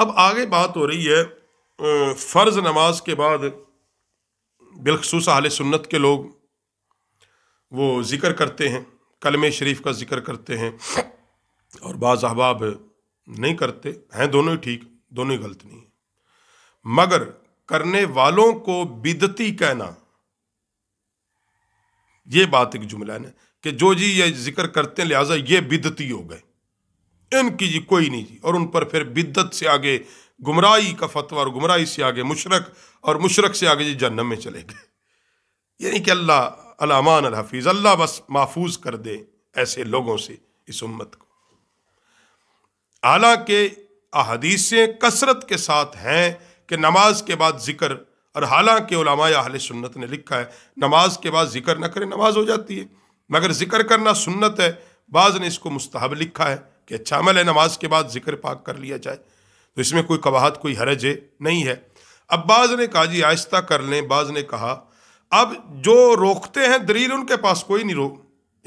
अब आगे बात हो रही है फ़र्ज़ नमाज के बाद बिलखसूस आल सुन्नत के लोग वो ज़िक्र करते हैं कलम शरीफ का ज़िक्र करते हैं और बाज़ अहबाब नहीं करते हैं दोनों ही ठीक दोनों ही गलत नहीं है मगर करने वालों को बिदती कहना ये बात एक जुमला ने कि जो जी ये जिक्र करते हैं लिहाजा ये बिदती हो गए इनकी जी कोई नहीं थी और उन पर फिर बिद्दत से आगे गुमराही का फतवा और गुमराही से आगे मुशरक और मुशरक से आगे जी जन्नम में चले गए यानी कि अल्लाह अलामान हफीज़ अल्लाह बस महफूज कर दे ऐसे लोगों से इस उम्मत को हालांकि अहदीसें कसरत के साथ हैं कि नमाज के बाद जिक्र और हालांकि अहल सुन्नत ने लिखा है नमाज के बाद जिक्र ना करें नमाज हो जाती है मगर जिक्र करना सुन्नत है बाज़ ने इसको मुस्तहब लिखा है कि अच्छा अमल है नमाज के बाद जिक्र पाक कर लिया जाए तो इसमें कोई कवाहत कोई हरज है नहीं है अब बाज़ ने कहा जी आहिस्ता कर लें बाज़ ने कहा अब जो रोकते हैं दलील उनके पास कोई नहीं रोक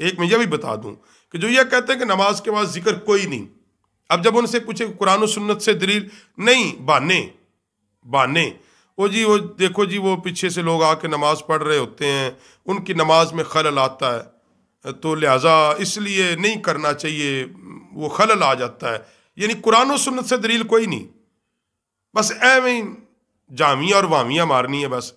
एक मैं यह भी बता दूं कि जो ये कहते हैं कि नमाज के बाद जिक्र कोई नहीं अब जब उनसे पूछे कुरान सुन्नत से दलील नहीं बाने बाने वो जी वो देखो जी वो पीछे से लोग आके नमाज पढ़ रहे होते हैं उनकी नमाज में खलल आता है तो लिहाजा इसलिए नहीं करना चाहिए वो खलल आ जाता है यानी कुरान और सुन्नत से दलील कोई नहीं बस एवं जामिया और वामिया मारनी है बस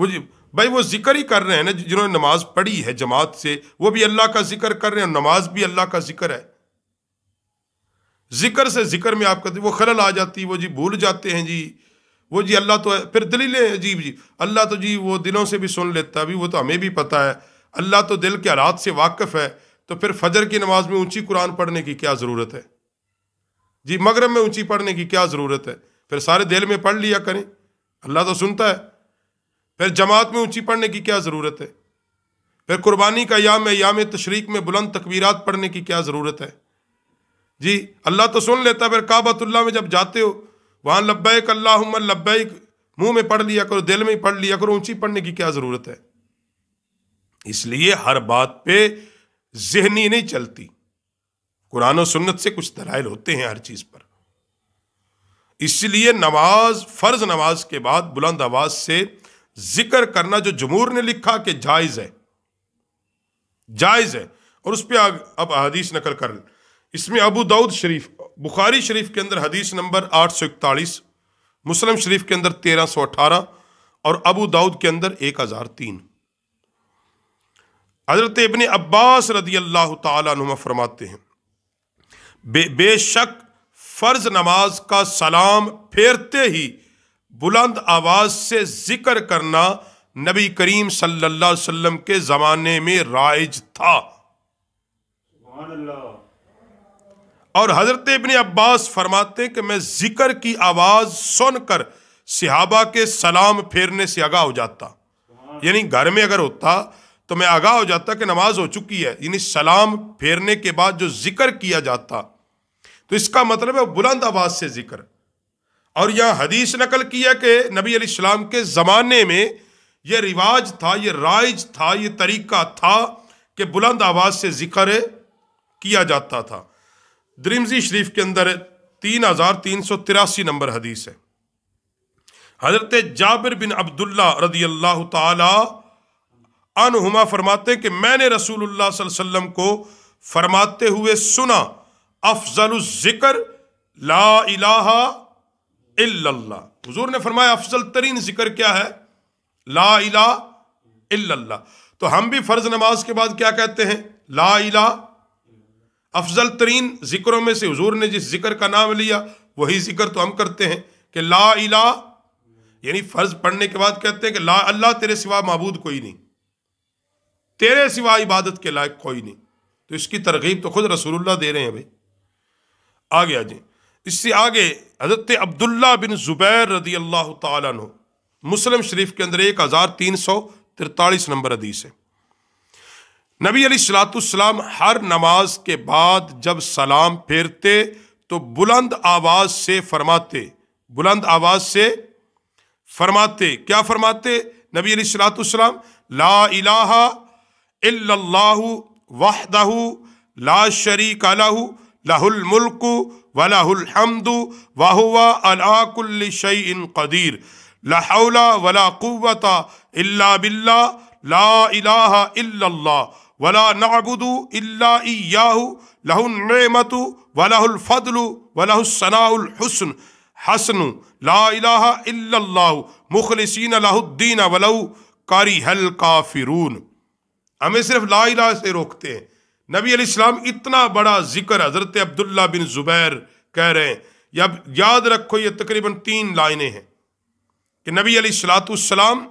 वो जी भाई वो जिक्र ही कर रहे हैं ना जिन्होंने नमाज पढ़ी है जमात से वो भी अल्लाह का जिक्र कर रहे हैं और नमाज भी अल्लाह का जिक्र है जिक्र से जिक्र में आप कहते वो खलल आ जाती वो जी भूल जाते हैं जी वो जी अल्लाह तो फिर दलीलें अजीब जी अल्लाह तो जी वो दिलों से भी सुन लेता है अभी वो तो हमें भी पता है अल्लाह तो दिल के हालात से वाकफ है तो फिर फजर की नमाज में ऊंची कुरान पढ़ने की क्या ज़रूरत है जी मगरब में ऊंची पढ़ने की क्या ज़रूरत है फिर सारे दिल में पढ़ लिया करें अल्लाह तो सुनता है फिर जमात में ऊंची पढ़ने की क्या ज़रूरत है फिर कुर्बानी का याम याम तशरीक में बुलंद तकबीरत पढ़ने की क्या ज़रूरत है जी अल्लाह तो सुन लेता है फिर काबतुल्ला में जब जाते हो वहां लब्बैक अल्लाह लब्बैक मुंह में पढ़ लिया करो दिल में ही पढ़ लिया करो ऊंची पढ़ने की क्या ज़रूरत है इसलिए हर बात पे जहनी नहीं चलती कुरान और सुन्नत से कुछ दलाइल होते हैं हर चीज पर इसलिए नमाज फर्ज नमाज के बाद बुलंद आवाज से जिक्र करना जो जमूर ने लिखा कि जायज है जायज है और उस पर अब हदीस नकल कर इसमें अबू दाऊद शरीफ बुखारी शरीफ के अंदर हदीस नंबर आठ सौ इकतालीस मुस्लिम शरीफ के अंदर तेरह सौ अठारह और अबू दाऊद के अंदर एक हज़ार तीन हजरत इबन अब्बास रदी अल्लाह तुम फरमाते हैं बे बेशक फ़र्ज नमाज का सलाम फेरते ही बुलंद आवाज़ से जिक्र करना नबी करीम सल्लल्लाहु अलैहि वसल्लम के ज़माने में राइज था और हज़रत इबन अब्बास फरमाते कि मैं जिक्र की आवाज़ सुनकर सिहाबा के सलाम फेरने से आगा हो जाता यानी घर में अगर होता तो मैं आगाह हो जाता कि नमाज हो चुकी है यानी सलाम फेरने के बाद जो जिक्र किया जाता तो इसका मतलब है बुलंद आवाज से जिक्र और यहां हदीस नकल किया कि नबी सलाम के ज़माने में यह रिवाज था यह राइज था यह तरीका था कि बुलंद आवाज़ से जिक्र किया जाता था द्रिमजी शरीफ के अंदर तीन हज़ार तीन सौ तिरासी नंबर हदीस है हज़रत जाबिर बिन अब्दुल्ला रदी अल्लाह अनहुमा फरमाते कि मैंने रसूलुल्लाह वसल्लम को फरमाते हुए सुना अफजल ज़िक्र ला इलाहा इल्लल्लाह ने फरमाया अफजल तरीन ज़िक्र क्या है ला इला इल्लल्लाह तो हम भी फ़र्ज़ नमाज के बाद क्या कहते हैं ला इला अफजल तरीन ज़िक्रों में से हजूर ने जिस ज़िक्र का नाम लिया वही ज़िक्र तो हम करते हैं कि ला इला यानी फ़र्ज़ पढ़ने के बाद कहते हैं कि ला अल्लाह तेरे सिवा मबूद कोई नहीं तेरे सिवा इबादत के लायक कोई नहीं तो इसकी तरगीब तो खुद रसूलुल्लाह दे रहे हैं भाई आगे आ जाए इससे आगे हजरत अब्दुल्ला बिन जुबैर रदी अल्लाह तु मुस्लिम शरीफ के अंदर एक हज़ार तीन सौ तिरतालीस नंबर हदीस है नबी अली सलातुसलाम हर नमाज के बाद जब सलाम फेरते तो बुलंद आवाज़ से फरमाते बुलंद आवाज़ से फरमाते क्या फरमाते नबी अली सलातुसलाम ला इलाहा الا الله وحده لا شريك له له الملك وله الحمد وهو على كل شيء قدير لا حول ولا قوة إلا بالله لا إله إلا الله ولا نعبد إلا إياه له النعمة وله الفضل وله الثناء الحسن حسن لا إله إلا الله مخلصين له الدين ولو كره الكافرون हमें सिर्फ ला इला से रोकते हैं नबी अलैहिस्सलाम इतना बड़ा जिक्र हज़रत अब्दुल्ला बिन ज़ुबैर कह रहे हैं या याद रखो ये तकरीबन तीन लाइने हैं कि नबी अलैहिस्सलाम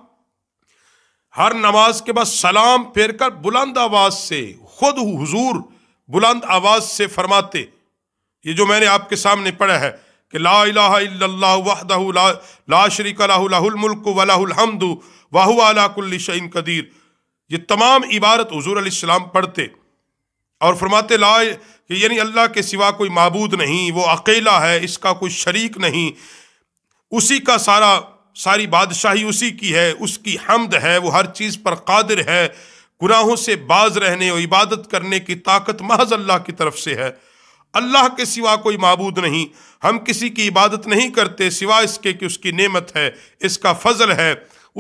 हर नमाज के बाद सलाम फेर कर बुलंद आवाज़ से खुद हुजूर बुलंद आवाज़ से फरमाते ये जो मैंने आपके सामने पढ़ा है कि ला लाशरीक लाहुल मुल्क वलाहुल अला कदीर ये तमाम इबारत हजूर आसमाम पढ़ते और फरमाते लाए कि यानी अल्लाह के सिवा कोई मबूद नहीं वो अकेला है इसका कोई शरीक नहीं उसी का सारा सारी बादशाही उसी की है उसकी हमद है वो हर चीज़ पर कादिर है गुनाहों से बाज रहने और इबादत करने की ताकत महज अल्लाह की तरफ से है अल्लाह के सिवा कोई मबूद नहीं हम किसी की इबादत नहीं करते सिवा इसके कि उसकी नेमत है इसका फजल है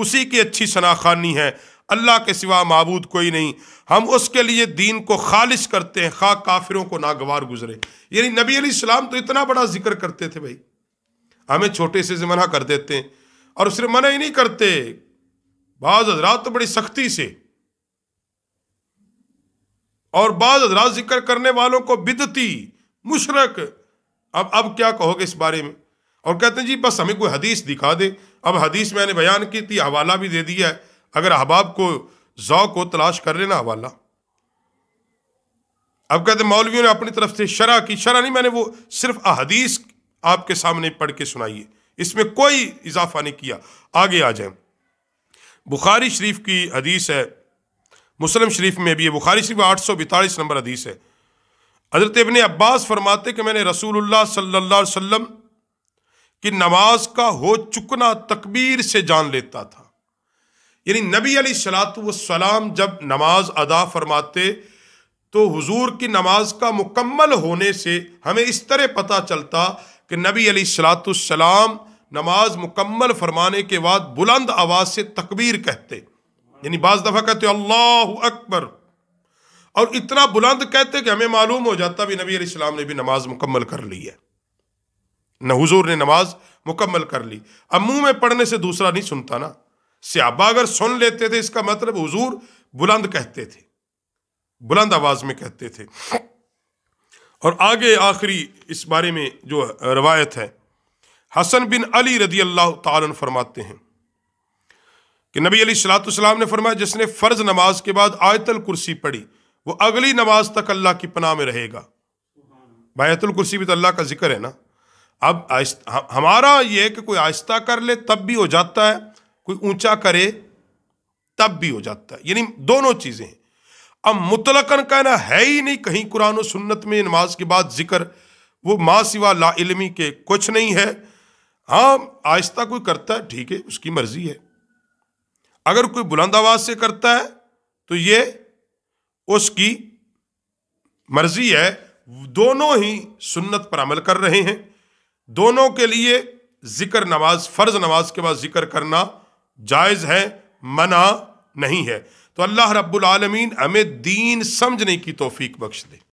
उसी की अच्छी शनाखानी है अल्लाह के सिवा मबूद कोई नहीं हम उसके लिए दीन को खालिश करते हैं खा काफिरों को नागवार गुजरे यानी नबी सलाम तो इतना बड़ा जिक्र करते थे भाई हमें छोटे से मना कर देते हैं और उसने मना ही नहीं करते बाज़ हजरात तो बड़ी सख्ती से और बाज़ हजरात जिक्र करने वालों को बिदती मुशरक अब अब क्या कहोगे इस बारे में और कहते हैं जी बस हमें कोई हदीस दिखा दे अब हदीस मैंने बयान की थी हवाला भी दे दिया है अगर अहबाब को जौ को तलाश कर लेना हवाला अब कहते मौलवियों ने अपनी तरफ से शरा की शरा नहीं मैंने वो सिर्फ अहदीस आपके सामने पढ़ के सुनाई है इसमें कोई इजाफा नहीं किया आगे आ जाए बुखारी शरीफ की हदीस है मुस्लिम शरीफ में भी है बुखारी शरीफ आठ सौ बैतालीस नंबर हदीस है हजरत इबन अब्बास फरमाते कि मैंने रसूलुल्लाह सल्लल्लाहु अलैहि वसल्लम की नमाज का हो चुकना तकबीर से जान लेता था यानी नबी अली सलाम जब नमाज अदा फरमाते तो हुजूर की नमाज का मुकम्मल होने से हमें इस तरह पता चलता कि नबी अली सलाम नमाज मुकम्मल फरमाने के बाद बुलंद आवाज़ से तकबीर कहते यानी बाज़ दफ़ा कहते अल्लाह अकबर और इतना बुलंद कहते कि हमें मालूम हो जाता भी नबी सलाम ने भी नमाज मुकम्मल कर ली है न हुजूर ने नमाज मुकम्मल कर ली अब मुंह में पढ़ने से दूसरा नहीं सुनता ना सियाबा अगर सुन लेते थे इसका मतलब हुजूर बुलंद कहते थे बुलंद आवाज में कहते थे और आगे आखिरी इस बारे में जो रवायत है हसन बिन अली रदी अल्लाह तन फरमाते हैं कि नबी अली सलाम ने फरमाया जिसने फ़र्ज़ नमाज के बाद आयतल कुर्सी पढ़ी वो अगली नमाज तक अल्लाह की पनाह में रहेगा आयतल कुर्सी भी तो अल्लाह का जिक्र है ना अब हमारा ये है कि कोई आहिस्ता कर ले तब भी हो जाता है कोई ऊंचा करे तब भी हो जाता है यानी दोनों चीजें हैं अब मुतलकन कहना है ही नहीं कहीं कुरान और सुन्नत में नमाज के बाद जिक्र वो माँ सिवा ला इलमी के कुछ नहीं है हाँ आहिस्ता कोई करता है ठीक है उसकी मर्जी है अगर कोई बुलंद आवाज से करता है तो ये उसकी मर्जी है दोनों ही सुन्नत पर अमल कर रहे हैं दोनों के लिए जिक्र नमाज फर्ज नमाज के बाद जिक्र करना जायज़ है मना नहीं है तो अल्लाह रब्बुल आलमीन हमें दीन समझने की तोफीक बख्श दे